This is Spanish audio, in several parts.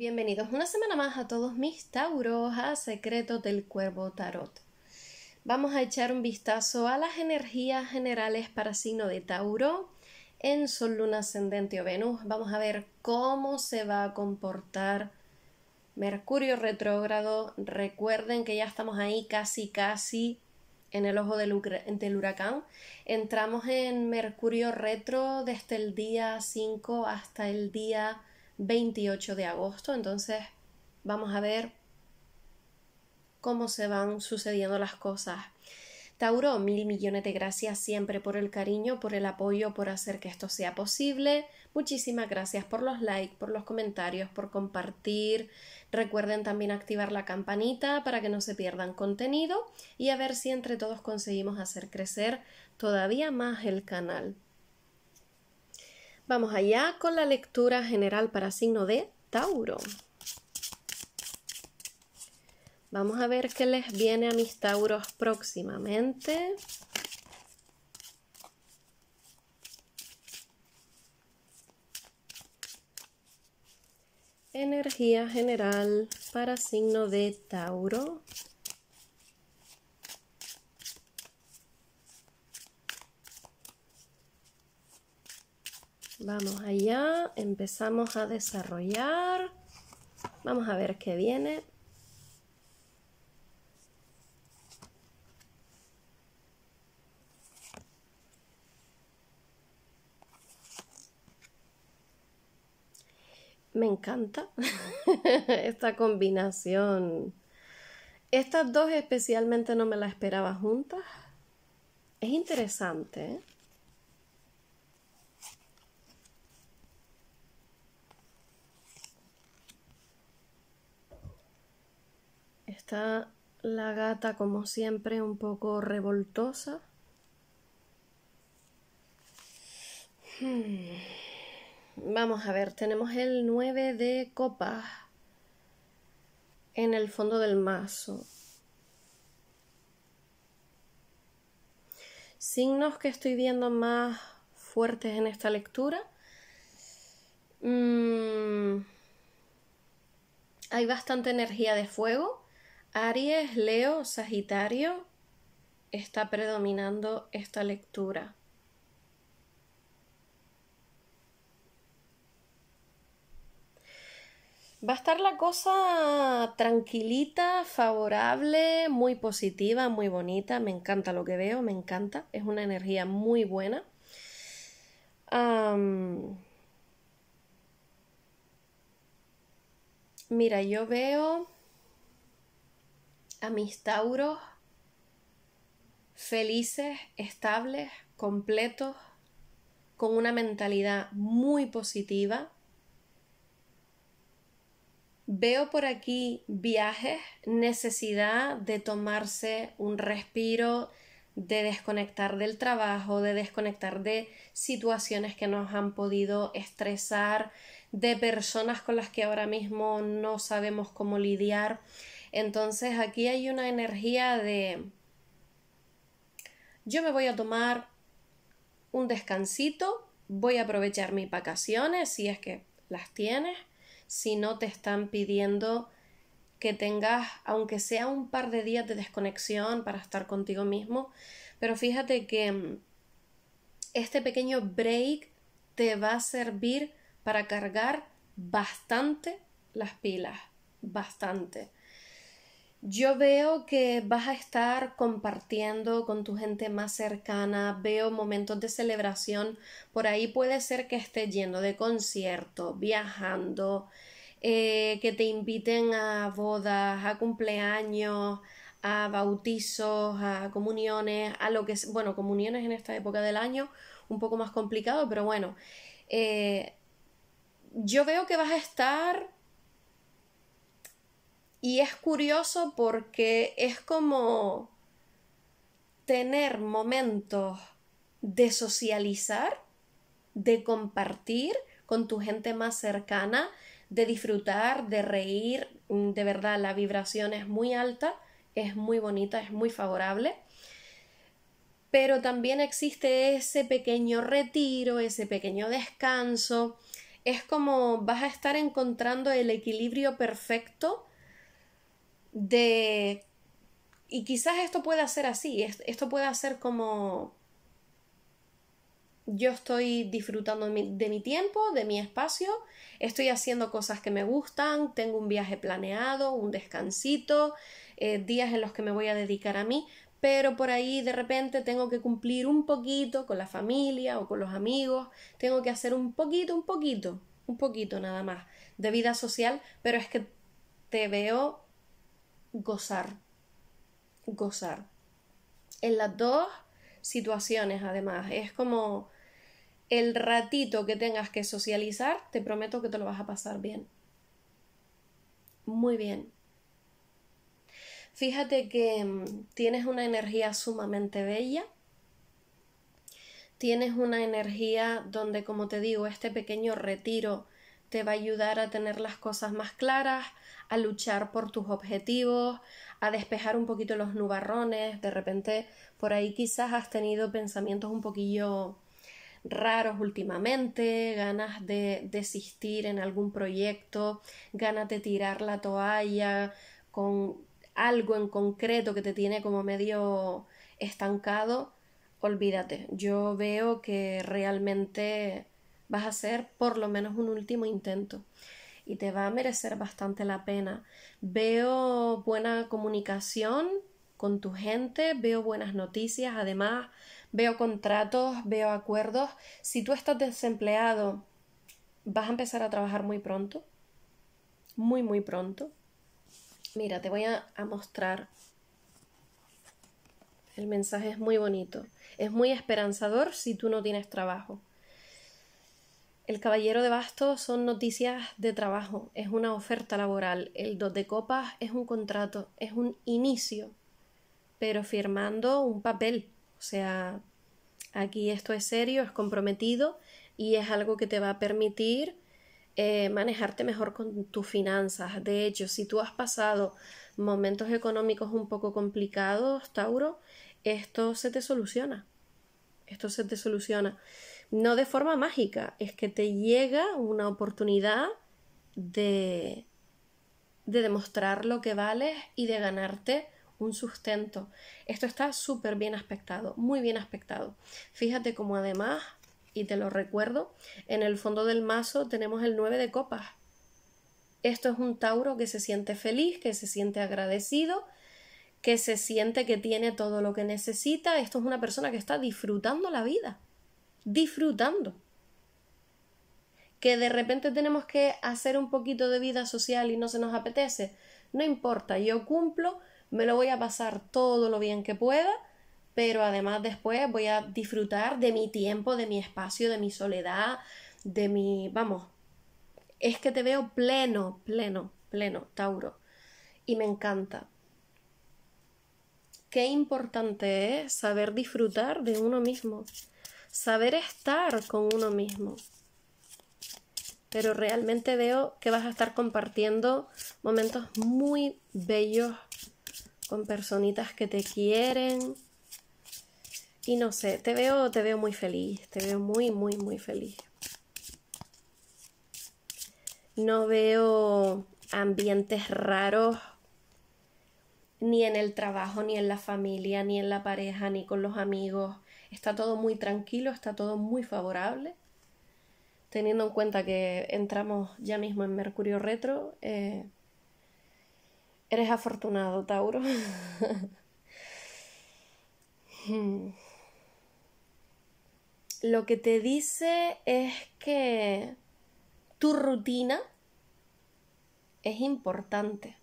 Bienvenidos una semana más a todos mis Tauros a Secretos del Cuervo Tarot. Vamos a echar un vistazo a las energías generales para signo de Tauro en Sol, Luna, Ascendente o Venus. Vamos a ver cómo se va a comportar Mercurio retrógrado. Recuerden que ya estamos ahí casi, casi en el ojo del, del, huracán. Entramos en Mercurio retro desde el día 5 hasta el día 28 de agosto. Entonces vamos a ver cómo se van sucediendo las cosas. Tauro, mil millones de gracias siempre por el cariño, por el apoyo, por hacer que esto sea posible. Muchísimas gracias por los likes, por los comentarios, por compartir. Recuerden también activar la campanita para que no se pierdan contenido y a ver si entre todos conseguimos hacer crecer todavía más el canal. Vamos allá con la lectura general para signo de Tauro. Vamos a ver qué les viene a mis Tauros próximamente. Energía general para signo de Tauro. Vamos allá, empezamos a desarrollar. Vamos a ver qué viene. Me encanta esta combinación. Estas dos especialmente no me las esperaba juntas. Es interesante, ¿eh? la gata, como siempre, un poco revoltosa. Hmm. Vamos a ver, tenemos el 9 de copas en el fondo del mazo. Signos que estoy viendo más fuertes en esta lectura. Mm. hay bastante energía de fuego. Aries, Leo, Sagitario está predominando esta lectura. Va a estar la cosa tranquilita, favorable, muy positiva, muy bonita. Me encanta lo que veo, me encanta. Es una energía muy buena. Mira, yo veo a mis tauros felices, estables, completos, con una mentalidad muy positiva. Veo por aquí viajes, necesidad de tomarse un respiro, de desconectar del trabajo, de desconectar de situaciones que nos han podido estresar, de personas con las que ahora mismo no sabemos cómo lidiar. Entonces aquí hay una energía de yo me voy a tomar un descansito, voy a aprovechar mis vacaciones si es que las tienes, si no te están pidiendo que tengas, aunque sea un par de días de desconexión para estar contigo mismo, pero fíjate que este pequeño break te va a servir para cargar bastante las pilas, bastante. Yo veo que vas a estar compartiendo con tu gente más cercana, veo momentos de celebración, por ahí puede ser que estés yendo de concierto, viajando, eh, que te inviten a bodas, a cumpleaños, a bautizos, a comuniones, a lo que, es bueno, comuniones en esta época del año, un poco más complicado, pero bueno, eh, yo veo que vas a estar... Y es curioso porque es como tener momentos de socializar, de compartir con tu gente más cercana, de disfrutar, de reír. Mm, de verdad, la vibración es muy alta, es muy bonita, es muy favorable pero también existe ese pequeño retiro, ese pequeño descanso, es como vas a estar encontrando el equilibrio perfecto de... Y quizás esto pueda ser así, esto pueda ser como... Yo estoy disfrutando de mi, tiempo, de mi espacio, estoy haciendo cosas que me gustan, tengo un viaje planeado, un descansito, eh, días en los que me voy a dedicar a mí, pero por ahí de repente tengo que cumplir un poquito con la familia o con los amigos, tengo que hacer un poquito, un poquito, un poquito nada más de vida social, pero es que te veo gozar, gozar. En las dos situaciones, además, es como el ratito que tengas que socializar, te prometo que te lo vas a pasar bien. Muy bien. Fíjate que mm, tienes una energía sumamente bella. Tienes una energía donde, como te digo, este pequeño retiro te va a ayudar a tener las cosas más claras, a luchar por tus objetivos, a despejar un poquito los nubarrones. De repente, por ahí quizás has tenido pensamientos un poquillo raros últimamente, ganas de desistir en algún proyecto, ganas de tirar la toalla con algo en concreto que te tiene como medio estancado, olvídate. Yo veo que realmente vas a hacer por lo menos un último intento y te va a merecer bastante la pena. Veo buena comunicación con tu gente, veo buenas noticias, además veo contratos, veo acuerdos. Si tú estás desempleado, vas a empezar a trabajar muy pronto, muy, muy pronto. Mira, te voy a, mostrar. El mensaje es muy bonito. Es muy esperanzador si tú no tienes trabajo. El Caballero de Bastos son noticias de trabajo, es una oferta laboral. El Dos de Copas es un contrato, es un inicio, pero firmando un papel. O sea, aquí esto es serio, es comprometido y es algo que te va a permitir eh, manejarte mejor con tus finanzas. De hecho, si tú has pasado momentos económicos un poco complicados, Tauro, esto se te soluciona. Esto se te soluciona. No de forma mágica, es que te llega una oportunidad de, de demostrar lo que vales y de ganarte un sustento. Esto está súper bien aspectado, muy bien aspectado. Fíjate cómo además y te lo recuerdo, en el fondo del mazo tenemos el 9 de copas. Esto es un Tauro que se siente feliz, que se siente agradecido, que se siente que tiene todo lo que necesita. Esto es una persona que está disfrutando la vida, disfrutando. Que de repente tenemos que hacer un poquito de vida social y no se nos apetece. No importa, yo cumplo, me lo voy a pasar todo lo bien que pueda pero además después voy a disfrutar de mi tiempo, de mi espacio, de mi soledad, de mi, vamos, es que te veo pleno, pleno, pleno, Tauro, y me encanta. Qué importante es saber disfrutar de uno mismo, saber estar con uno mismo. Pero realmente veo que vas a estar compartiendo momentos muy bellos con personitas que te quieren, y no sé, te veo, te veo muy feliz, te veo muy, muy, muy feliz. No veo ambientes raros ni en el trabajo, ni en la familia, ni en la pareja, ni con los amigos. Está todo muy tranquilo, está todo muy favorable. Teniendo en cuenta que entramos ya mismo en Mercurio Retro, eh, eres afortunado, Tauro. Hmm lo que te dice es que tu rutina es importante.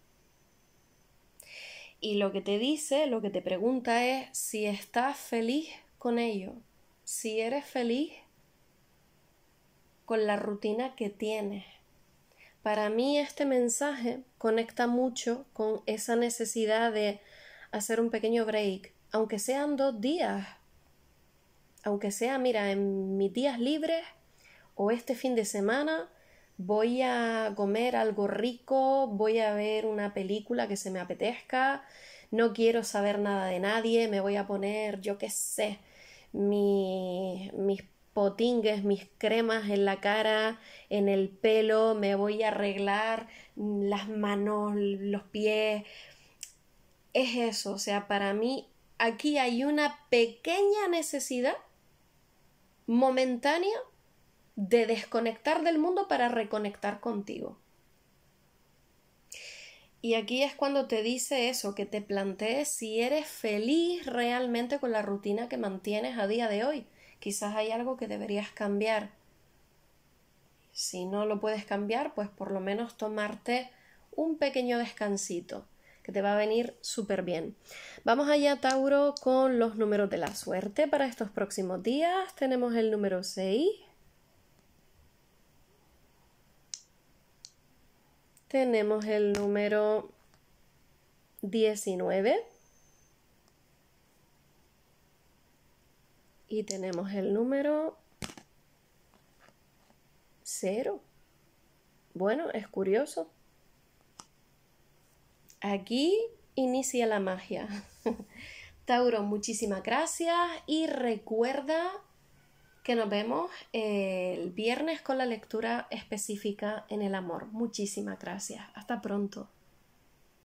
Y lo que te dice, lo que te pregunta es si estás feliz con ello, si eres feliz con la rutina que tienes. Para mí este mensaje conecta mucho con esa necesidad de hacer un pequeño break, aunque sean dos días, aunque sea, mira, en mis días libres o este fin de semana voy a comer algo rico, voy a ver una película que se me apetezca, no quiero saber nada de nadie, me voy a poner, yo qué sé, mis potingues, mis cremas en la cara, en el pelo, me voy a arreglar las manos, los pies. Es eso, o sea, para mí aquí hay una pequeña necesidad momentánea de desconectar del mundo para reconectar contigo. Y aquí es cuando te dice eso, que te plantees si eres feliz realmente con la rutina que mantienes a día de hoy. Quizás hay algo que deberías cambiar. Si no lo puedes cambiar, pues por lo menos tomarte un pequeño descansito que te va a venir súper bien. Vamos allá, Tauro, con los números de la suerte para estos próximos días. Tenemos el número 6. Tenemos el número 19. Y tenemos el número 0. Bueno, es curioso. Aquí inicia la magia. Tauro, muchísimas gracias y recuerda que nos vemos el viernes con la lectura específica en el amor. Muchísimas gracias. Hasta pronto.